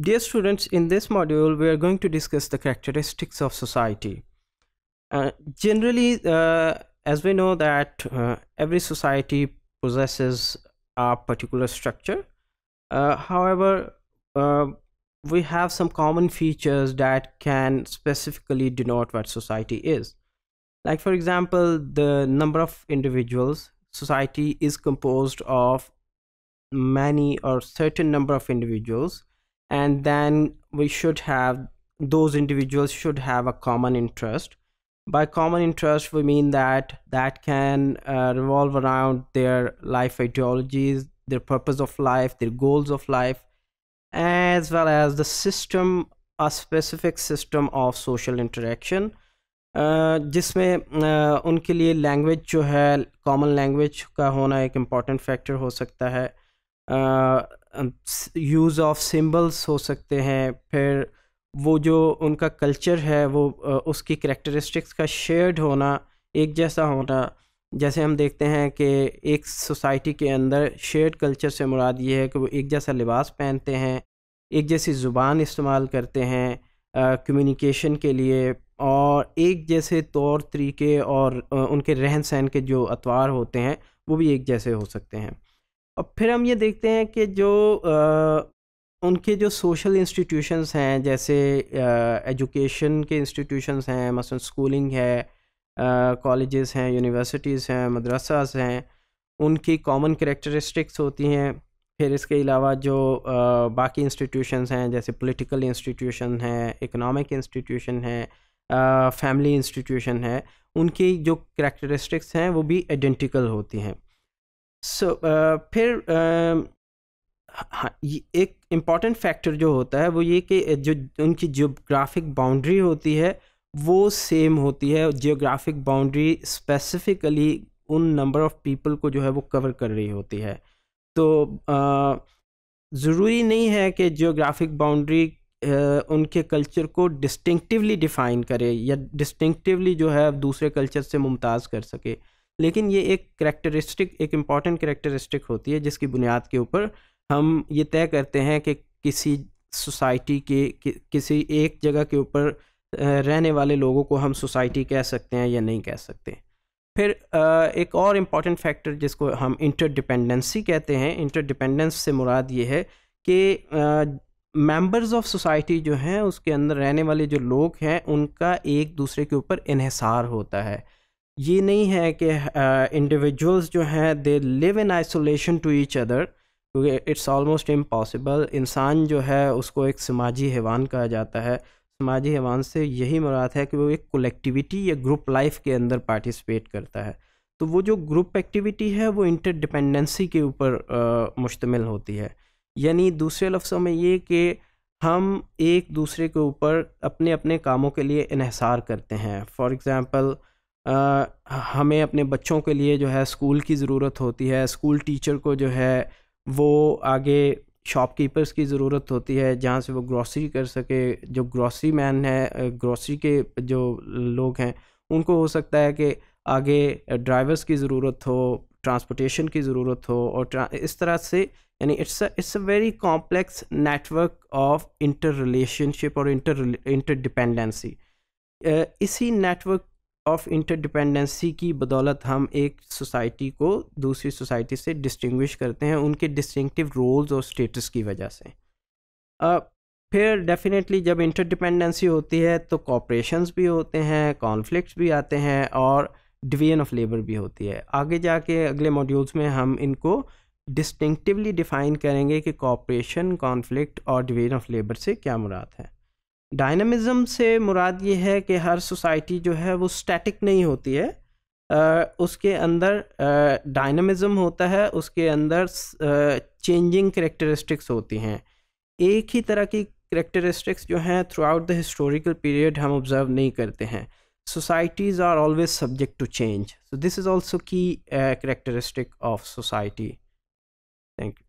Dear students, in this module, we are going to discuss the characteristics of society. Uh, generally, uh, as we know that uh, every society possesses a particular structure. Uh, however, uh, we have some common features that can specifically denote what society is. Like for example, the number of individuals, society is composed of many or certain number of individuals and then we should have those individuals should have a common interest by common interest we mean that that can uh, revolve around their life ideologies their purpose of life their goals of life as well as the system a specific system of social interaction uh, जिसमें uh, उनके लिए language जो है common language का होना एक important factor हो सकता है uh, यूज़ ऑफ सिंबल्स हो सकते हैं फिर वो जो उनका कल्चर है वो उसकी करेक्टरिस्टिक्स का शेयर्ड होना एक जैसा होना जैसे हम देखते हैं कि एक सोसाइटी के अंदर शेयर्ड कल्चर से मुराद ये है कि वो एक जैसा लिबास पहनते हैं एक जैसी ज़ुबान इस्तेमाल करते हैं कम्युनिकेशन के लिए और एक जैसे तौर तरीके और उनके रहन सहन के जो अतवार होते हैं वो भी एक जैसे हो सकते हैं अब फिर हम ये देखते हैं कि जो आ, उनके जो सोशल इंस्टीट्यूशंस हैं जैसे एजुकेशन के इंस्टीट्यूशंस हैं मसलन स्कूलिंग है कॉलेजेस हैं यूनिवर्सिटीज़ हैं मदरसास हैं उनकी कॉमन करेक्टरिस्टिक्स होती हैं फिर इसके अलावा जो आ, बाकी इंस्टीट्यूशंस हैं जैसे पॉलिटिकल इंस्टीट्यूशन हैं इकोनॉमिक इंस्टीट्यूशन हैं फैमिली इंस्टीट्यूशन है उनकी जो करेक्टरिस्टिक्स हैं वो भी आइडेंटिकल होती हैं सो so, uh, फिर uh, हाँ एक इम्पॉर्टेंट फैक्टर जो होता है वो ये कि जो उनकी जियोग्राफिक बाउंड्री होती है वो सेम होती है जियोग्राफिक बाउंड्री स्पेसिफिकली उन नंबर ऑफ़ पीपल को जो है वो कवर कर रही होती है तो ज़रूरी नहीं है कि जियोग्राफिक बाउंड्री उनके कल्चर को डिस्टिंक्टिवली डिफ़ाइन करे या डिस्टिंक्टिवली जो है दूसरे कल्चर से मुमताज़ कर सके लेकिन ये एक करेक्टरिस्टिक एक इम्पॉर्टेंट करेक्टरिस्टिक होती है जिसकी बुनियाद के ऊपर हम ये तय करते हैं कि किसी सोसाइटी के कि, किसी एक जगह के ऊपर रहने वाले लोगों को हम सोसाइटी कह सकते हैं या नहीं कह सकते फिर एक और इम्पॉर्टेंट फैक्टर जिसको हम इंटरडिपेंडेंसी कहते हैं इंटरडिपेंडेंस से मुराद ये है कि मेंबर्स ऑफ सोसाइटी जो हैं उसके अंदर रहने वाले जो लोग हैं उनका एक दूसरे के ऊपर इहसार होता है ये नहीं है कि इंडिविजुअल्स uh, जो हैं they live in isolation to each other क्योंकि इट्स ऑलमोस्ट इम्पॉसिबल इंसान जो है उसको एक समाजी हैवान कहा जाता है समाजी हैवान से यही मुराद है कि वो एक कलेक्टिविटी या ग्रुप लाइफ के अंदर पार्टिसिपेट करता है तो वो जो ग्रुप एक्टिविटी है वो इंटरडिपेंडेंसी के ऊपर मुश्तमिल होती है यानी दूसरे लफ्ज़ों में ये कि हम एक दूसरे के ऊपर अपने अपने कामों के लिए इहसार करते हैं फॉर एग्ज़ाम्पल आ, हमें अपने बच्चों के लिए जो है स्कूल की ज़रूरत होती है स्कूल टीचर को जो है वो आगे शॉपकीपर्स की ज़रूरत होती है जहाँ से वो ग्रॉसरी कर सके जो ग्रॉसरी मैन है ग्रॉसरी के जो लोग हैं उनको हो सकता है कि आगे ड्राइवर्स की ज़रूरत हो ट्रांसपोर्टेशन की ज़रूरत हो और इस तरह से यानी it's it's a very complex network of inter relationship और इंटर इंटर डिपेंडेंसी इसी नेटवर्क ऑफ इंटरडिपेंडेंसी की बदौलत हम एक सोसाइटी को दूसरी सोसाइटी से डिस्टिंग्विश करते हैं उनके डिस्टिंक्टिव रोल्स और स्टेटस की वजह से uh, फिर डेफिनेटली जब इंटरडिपेंडेंसी होती है तो कॉपरेशन भी होते हैं कॉन्फ्लिक्ट भी आते हैं और डिवीजन ऑफ लेबर भी होती है आगे जाके अगले मॉड्यूल्स में हम इनको डिस्टिंक्टिवली डिफ़ाइन करेंगे कि कॉपरेशन कॉन्फ्लिक्ट और डिवीजन ऑफ लेबर से क्या मुराद है डायनामिज़म से मुराद ये है कि हर सोसाइटी जो है वो स्टैटिक नहीं होती है आ, उसके अंदर डायनामिज़म होता है उसके अंदर चेंजिंग करेक्टरिस्टिक्स होती हैं एक ही तरह की करेक्टरिस्टिक्स जो हैं throughout the historical period हम ऑब्ज़र्व नहीं करते हैं societies are always subject to change so this is also key characteristic of society thank you